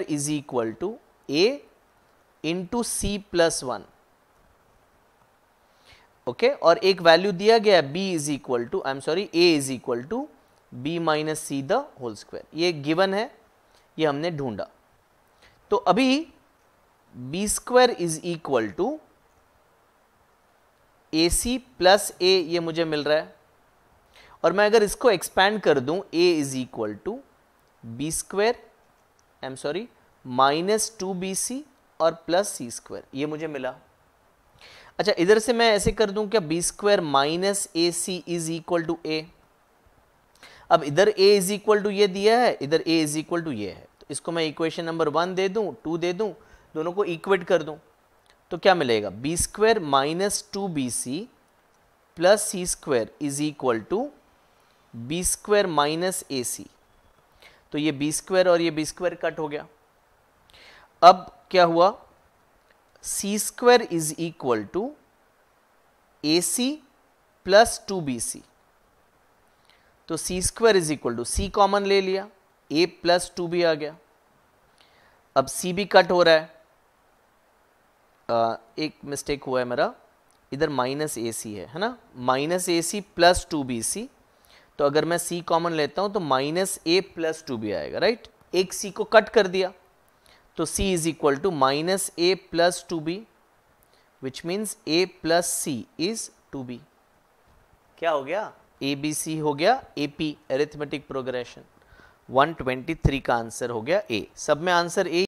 here is equal to A into C plus one okay और एक value दिया गया है B is equal to I am sorry A is equal to B minus C the whole square ये given है ये हमने ढूंढा तो अभी B square is equal to A C plus A ये मुझे मिल रहा है और मैं अगर इसको एक्सपैंड कर दूं A is equal to B square I am sorry minus two B C और प्लस सी स्क्वायर ये मुझे मिला अच्छा इधर से मैं ऐसे कर दूं क्या B square minus A C is equal to A अब इधर ए इज इक्वल टू ये दिया है इधर ए इज इक्वल टू ये है तो इसको मैं इक्वेशन नंबर वन दे दूं टू दे दूं दोनों को इक्वेट कर दूं तो क्या मिलेगा B square minus two B C plus C square is equal to B square minus A C तो ये बी स्क्वायर और ये बी स्क्वायर कट हो गया अब क्या हुआ C square is equal to A C plus two B C तो C square is equal to C common ले लिया ए प्लस टू भी आ गया अब सी भी कट हो रहा है आ, एक मिस्टेक हुआ है मेरा इधर माइनस ए सी है है ना minus A C plus two B C तो अगर मैं सी कॉमन लेता हूं तो माइनस ए प्लस टू भी आएगा राइट एक सी को कट कर दिया तो C is equal to minus A plus two B which means A plus C is two B क्या हो गया ए बी सी हो गया ए पी एरिथमेटिक प्रोग्रेशन 123 का आंसर हो गया ए सब में आंसर ए